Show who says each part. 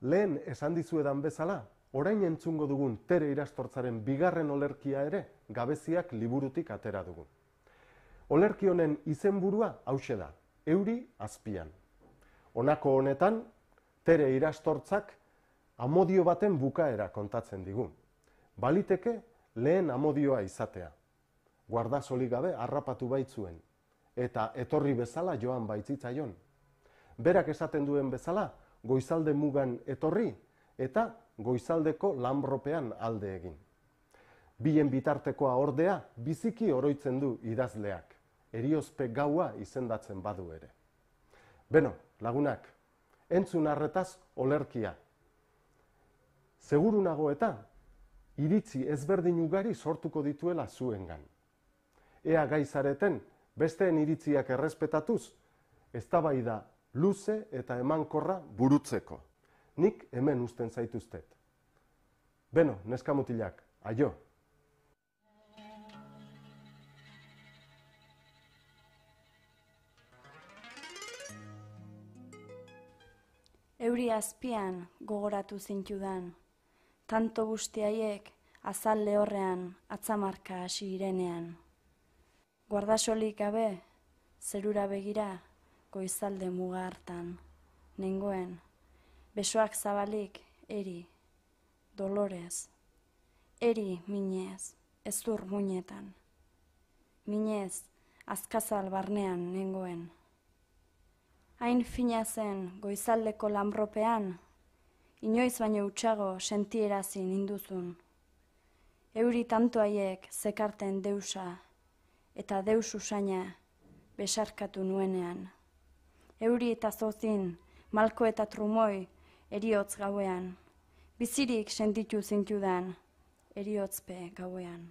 Speaker 1: lehen esan dizuedan bezala, orain entzungo dugun tere irastortzaren bigarren olerkia ere gabeziak liburutik atera dugu. Olerki honen izenburua hause da, euri azpian. Honako honetan, tere irastortzak amodio baten bukaera kontatzen digu. Baliteke lehen amodioa izatea. Guarda gabe harrapatu baitzuen, eta etorri bezala joan baitzitzaion. Berak esaten duen bezala, goizalde mugan etorri eta goizaldeko lanbropean alde egin. Bien bitartekoa ordea biziki oroitzen du idazleak, eriozpe gaua izendatzen badu ere. Beno, lagunak, entzun arretaz olerkia. Seguru nago eta iritzi ezberdin ugari sortuko dituela zuengan. Ea gaizareten, besteen iritziak errespetatuz, ez da luze eta emankorra burutzeko. Nik hemen uzten zaituztet. Beno, neska mutilak, aio!
Speaker 2: Euri azpian gogoratu zintudan, tanto guztiaiek azal lehorrean atzamarka hasi irenean. Guardasolik gabe, zerura begira, goizalde muga hartan, nengoen, besoak zabalik eri, dolorez, eri minez, ez dur muinetan. Minez, azkazal barnean nengoen. Hain fina zen goizaldeko lamropean, inoiz baino utxago sentierazi ninduzun. Euri tanto haiek zekarten deusa eta deusu saina besarkatu nuenean euri eta zozin, malko eta trumoi, eriotz gauean. Bizirik senditu zintudan, eriotzpe gauean.